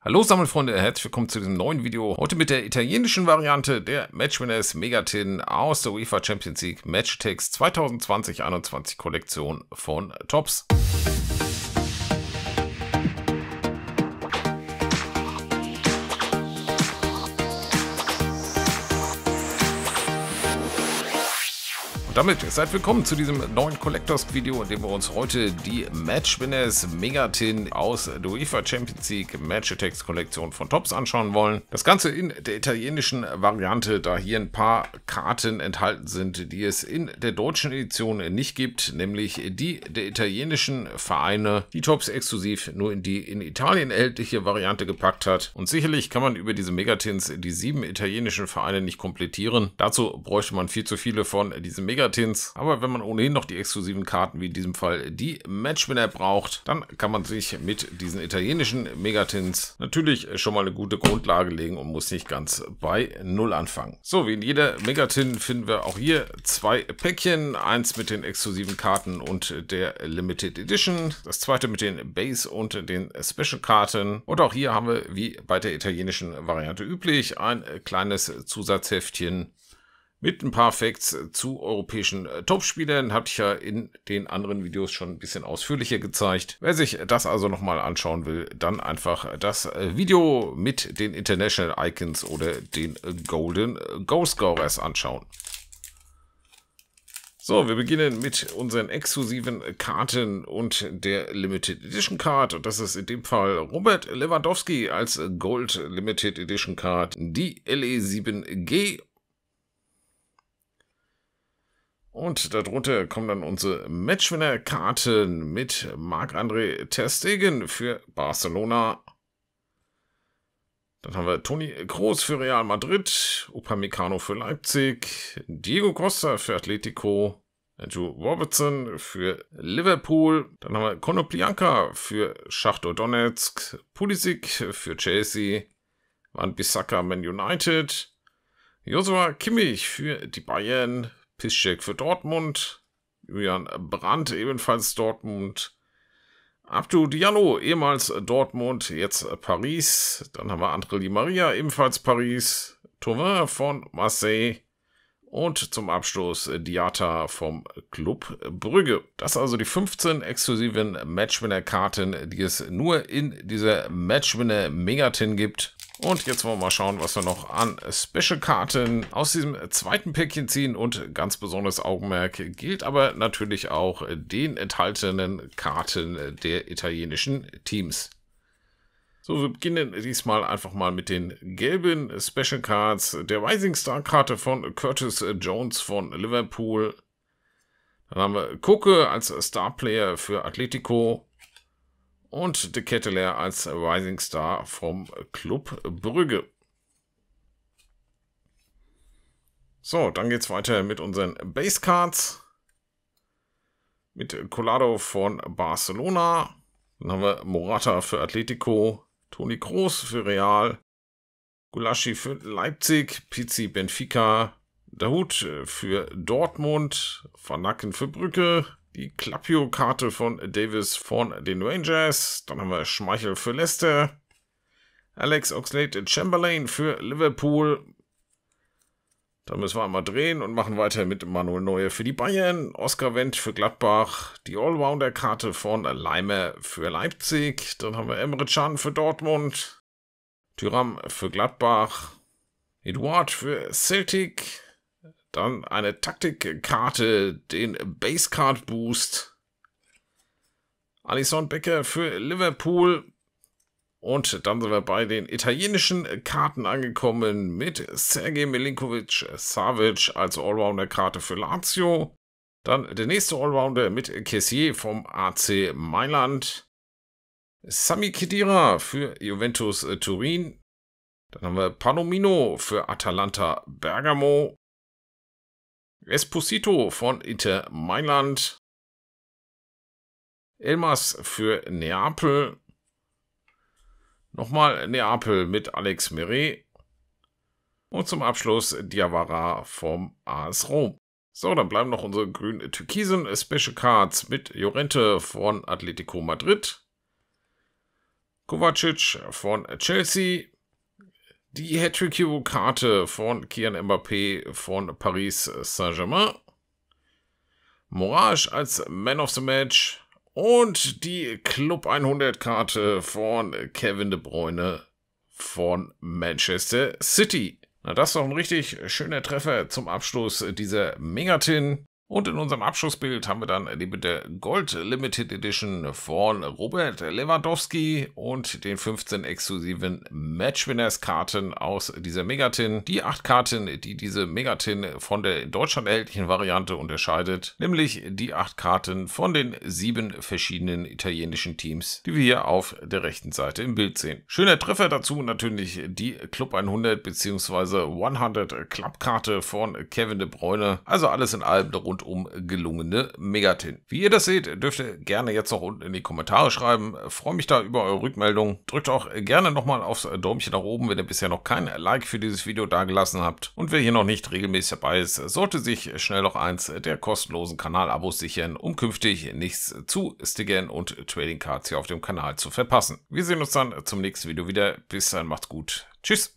Hallo Sammelfreunde, herzlich willkommen zu diesem neuen Video. Heute mit der italienischen Variante der Matchwinners Megatin aus der UEFA Champions League Matchtext 2020-21 Kollektion von Tops. damit seid willkommen zu diesem neuen Collectors Video, in dem wir uns heute die Matchwinners Megatin aus der UEFA Champions League Match Attacks Kollektion von Tops anschauen wollen. Das Ganze in der italienischen Variante, da hier ein paar Karten enthalten sind, die es in der deutschen Edition nicht gibt, nämlich die der italienischen Vereine, die Tops exklusiv nur in die in Italien erhältliche Variante gepackt hat. Und sicherlich kann man über diese Megatins die sieben italienischen Vereine nicht komplettieren. Dazu bräuchte man viel zu viele von diesen Megatins Megatins. Aber wenn man ohnehin noch die exklusiven Karten, wie in diesem Fall die Matchwinner braucht, dann kann man sich mit diesen italienischen Megatins natürlich schon mal eine gute Grundlage legen und muss nicht ganz bei Null anfangen. So, wie in jeder Megatin finden wir auch hier zwei Päckchen. Eins mit den exklusiven Karten und der Limited Edition. Das zweite mit den Base und den Special Karten. Und auch hier haben wir, wie bei der italienischen Variante üblich, ein kleines Zusatzheftchen mit ein paar Facts äh, zu europäischen äh, Topspielern. Habe ich ja in den anderen Videos schon ein bisschen ausführlicher gezeigt. Wer sich das also nochmal anschauen will, dann einfach äh, das äh, Video mit den International Icons oder den Golden Goalscorers anschauen. So, wir beginnen mit unseren exklusiven Karten und der Limited Edition Card. Und das ist in dem Fall Robert Lewandowski als Gold Limited Edition Card, die LE7G Und darunter kommen dann unsere Matchwinner-Karten mit Marc-André Testegen für Barcelona. Dann haben wir Toni Kroos für Real Madrid, Upamecano für Leipzig, Diego Costa für Atletico, Andrew Robertson für Liverpool, dann haben wir Konoplianka für Schachtor Donetsk, Pulisic für Chelsea, Van Bissaka Man United, Joshua Kimmich für die Bayern, Pisscheck für Dortmund. Julian Brandt ebenfalls Dortmund. Abdu Diallo, ehemals Dortmund, jetzt Paris. Dann haben wir André Di Maria, ebenfalls Paris. Thomas von Marseille. Und zum Abschluss Diata vom Club Brügge. Das also die 15 exklusiven Matchwinner-Karten, die es nur in dieser Matchwinner-Megatin gibt. Und jetzt wollen wir mal schauen, was wir noch an Special-Karten aus diesem zweiten Päckchen ziehen. Und ganz besonderes Augenmerk gilt aber natürlich auch den enthaltenen Karten der italienischen Teams. So, wir beginnen diesmal einfach mal mit den gelben Special Cards. Der Rising Star Karte von Curtis Jones von Liverpool. Dann haben wir Koke als Star Player für Atletico und de Ketteler als Rising Star vom Club Brügge. So, dann geht's weiter mit unseren Base Cards. Mit Collado von Barcelona. Dann haben wir Morata für Atletico, Toni Kroos für Real, Gulaschi für Leipzig, Pizzi Benfica, Dahut für Dortmund, Van Nacken für Brücke, die klappio karte von Davis von den Rangers. Dann haben wir Schmeichel für Leicester. Alex Oxlade Chamberlain für Liverpool. Da müssen wir einmal drehen und machen weiter mit Manuel Neuer für die Bayern, Oskar Wendt für Gladbach, die Allrounder-Karte von Leimer für Leipzig, dann haben wir Emre Can für Dortmund, Tyram für Gladbach, Eduard für Celtic, dann eine Taktikkarte, den Basecard Boost. Alison Becker für Liverpool. Und dann sind wir bei den italienischen Karten angekommen mit Sergej Milinkovic Savic als Allrounder-Karte für Lazio. Dann der nächste Allrounder mit Kessier vom AC Mailand. Sami Kedira für Juventus Turin. Dann haben wir Palomino für Atalanta Bergamo. Esposito von Inter Mailand. Elmas für Neapel. Nochmal Neapel mit Alex Meret. Und zum Abschluss Diawara vom AS Rom. So, dann bleiben noch unsere grünen Türkisen Special Cards mit Jorente von Atletico Madrid. Kovacic von Chelsea. Die Hattrick-Karte von Kian Mbappé von Paris Saint-Germain. Morage als Man of the Match. Und die Club 100-Karte von Kevin de Bruyne von Manchester City. Na, das ist doch ein richtig schöner Treffer zum Abschluss dieser Megatin. Und in unserem Abschlussbild haben wir dann die mit der Gold Limited Edition von Robert Lewandowski und den 15 exklusiven Matchwinners-Karten aus dieser Megatin. Die acht Karten, die diese Megatin von der in Deutschland erhältlichen Variante unterscheidet, nämlich die acht Karten von den sieben verschiedenen italienischen Teams, die wir hier auf der rechten Seite im Bild sehen. Schöner Treffer dazu natürlich die Club 100 bzw. 100 Club-Karte von Kevin de Bruyne. Also alles in allem darunter rundum gelungene Megatin. Wie ihr das seht, dürft ihr gerne jetzt noch unten in die Kommentare schreiben. freue mich da über eure Rückmeldung. Drückt auch gerne nochmal aufs Däumchen nach oben, wenn ihr bisher noch kein Like für dieses Video dagelassen habt. Und wer hier noch nicht regelmäßig dabei ist, sollte sich schnell noch eins der kostenlosen Kanalabos sichern, um künftig nichts zu Stickern und Trading Cards hier auf dem Kanal zu verpassen. Wir sehen uns dann zum nächsten Video wieder. Bis dann, macht's gut. Tschüss.